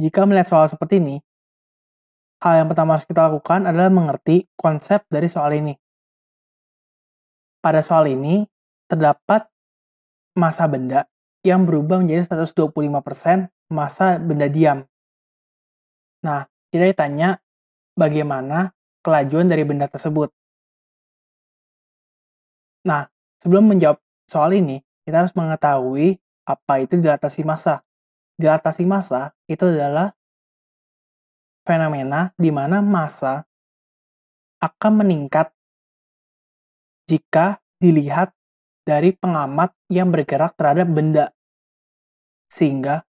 Jika melihat soal seperti ini, hal yang pertama harus kita lakukan adalah mengerti konsep dari soal ini. Pada soal ini, terdapat masa benda yang berubah menjadi 125% masa benda diam. Nah, kita ditanya bagaimana kelajuan dari benda tersebut. Nah, sebelum menjawab soal ini, kita harus mengetahui apa itu dilatasi masa dilatasi masa itu adalah fenomena di mana masa akan meningkat jika dilihat dari pengamat yang bergerak terhadap benda. Sehingga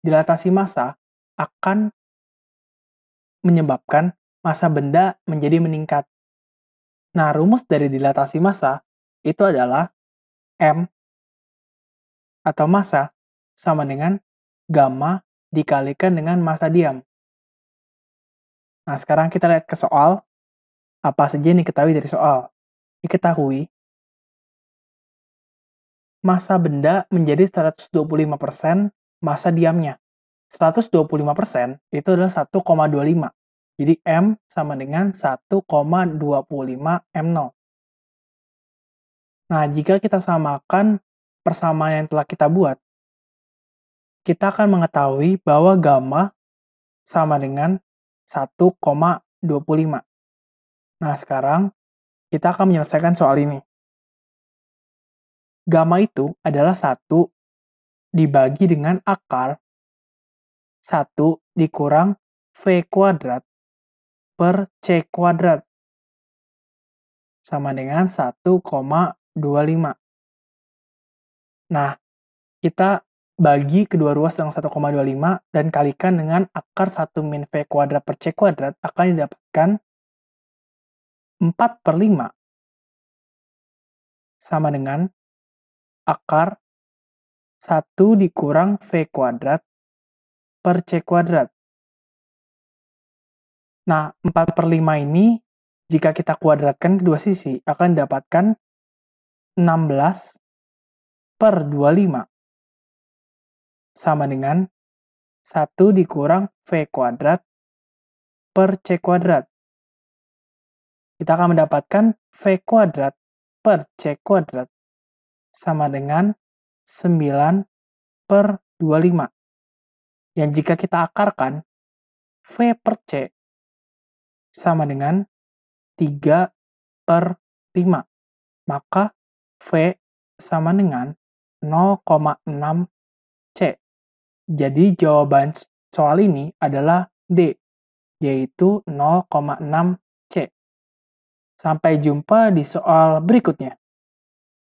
dilatasi masa akan menyebabkan masa benda menjadi meningkat. Nah, rumus dari dilatasi masa itu adalah M atau masa sama dengan gamma dikalikan dengan masa diam. Nah, sekarang kita lihat ke soal. Apa saja yang diketahui dari soal? Diketahui, masa benda menjadi 125% masa diamnya. 125% itu adalah 1,25. Jadi M sama dengan 1,25 M0. Nah, jika kita samakan persamaan yang telah kita buat, kita akan mengetahui bahwa gamma sama dengan 1,25. Nah, sekarang kita akan menyelesaikan soal ini. Gamma itu adalah 1 dibagi dengan akar 1 dikurang V kuadrat per C kuadrat sama dengan 1,25. Nah, kita bagi kedua ruas yang 1,25 dan kalikan dengan akar 1 min V kuadrat per C kuadrat akan didapatkan 4 per 5 sama dengan akar 1 dikurang V kuadrat per C kuadrat. Nah, 4 per 5 ini jika kita kuadratkan kedua sisi akan didapatkan 16 per 25 sama dengan 1 dikurang V kuadrat per C kuadrat. Kita akan mendapatkan V kuadrat per C kuadrat sama dengan 9 per 25. Yang jika kita akarkan, V per C sama dengan 3 per 5. Maka V sama dengan 0,6 C. Jadi jawaban soal ini adalah D, yaitu 0,6 C. Sampai jumpa di soal berikutnya.